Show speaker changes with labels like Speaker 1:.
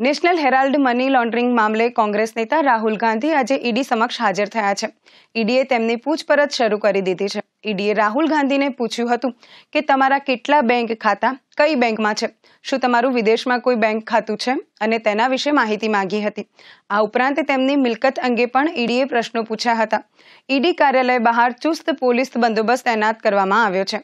Speaker 1: national Herald money laundering મામલે કોંગ્રેસ નેતા રાહુલ ગાંધી આજે ઈડી સમક્ષ હાજર થયા છે ઈડીએ તેમની પૂછપરછ શરૂ કરી દીધી છે ઈડીએ રાહુલ ગાંધીને પૂછ્યું હતું કે તમારા કેટલા બેંક ખાતા કઈ બેંકમાં છે શું તમારું વિદેશમાં કોઈ બેંક ખાતું છે અને તેના વિશે માહિતી માંગી હતી આ ઉપરાંત તેમની મિલકત અંગે પણ ઈડીએ પ્રશ્નો પૂછ્યા હતા ઈડી કાર્યાલય બહાર ચુસ્ત પોલીસ બંદોબસ્ત તૈનાત કરવામાં આવ્યો છે